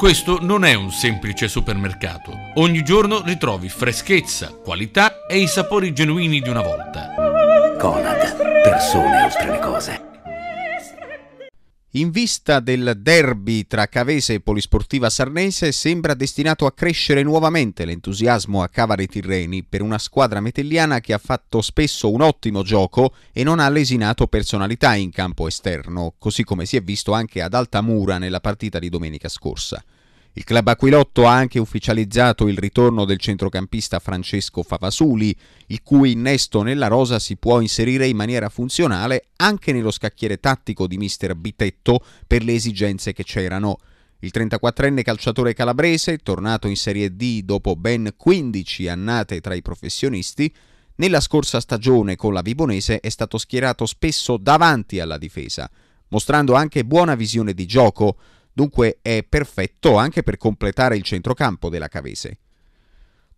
Questo non è un semplice supermercato. Ogni giorno ritrovi freschezza, qualità e i sapori genuini di una volta. Conad, persone oltre le cose in vista del derby tra Cavese e Polisportiva Sarnese sembra destinato a crescere nuovamente l'entusiasmo a Cavare Tirreni per una squadra metelliana che ha fatto spesso un ottimo gioco e non ha lesinato personalità in campo esterno, così come si è visto anche ad Altamura nella partita di domenica scorsa. Il club Aquilotto ha anche ufficializzato il ritorno del centrocampista Francesco Favasuli, il cui innesto nella rosa si può inserire in maniera funzionale anche nello scacchiere tattico di mister Bitetto per le esigenze che c'erano. Il 34enne calciatore calabrese, tornato in Serie D dopo ben 15 annate tra i professionisti, nella scorsa stagione con la Vibonese è stato schierato spesso davanti alla difesa, mostrando anche buona visione di gioco, dunque è perfetto anche per completare il centrocampo della Cavese.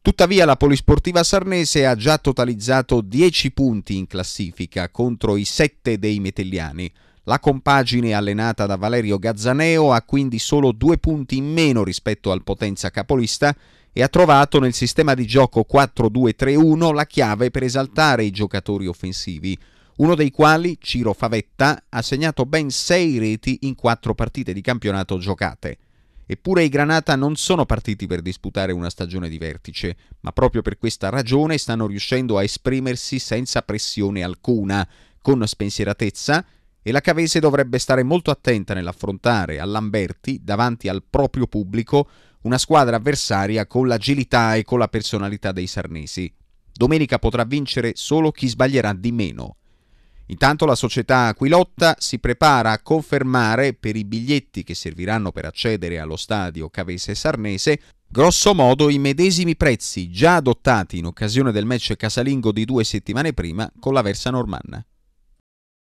Tuttavia la polisportiva sarnese ha già totalizzato 10 punti in classifica contro i 7 dei metelliani. La compagine allenata da Valerio Gazzaneo ha quindi solo due punti in meno rispetto al potenza capolista e ha trovato nel sistema di gioco 4-2-3-1 la chiave per esaltare i giocatori offensivi, uno dei quali, Ciro Favetta, ha segnato ben sei reti in quattro partite di campionato giocate. Eppure i Granata non sono partiti per disputare una stagione di vertice, ma proprio per questa ragione stanno riuscendo a esprimersi senza pressione alcuna, con spensieratezza, e la Cavese dovrebbe stare molto attenta nell'affrontare a Lamberti, davanti al proprio pubblico, una squadra avversaria con l'agilità e con la personalità dei sarnesi. Domenica potrà vincere solo chi sbaglierà di meno, Intanto la società Aquilotta si prepara a confermare per i biglietti che serviranno per accedere allo stadio Cavese Sarnese grosso modo i medesimi prezzi già adottati in occasione del match casalingo di due settimane prima con la Versa Normanna.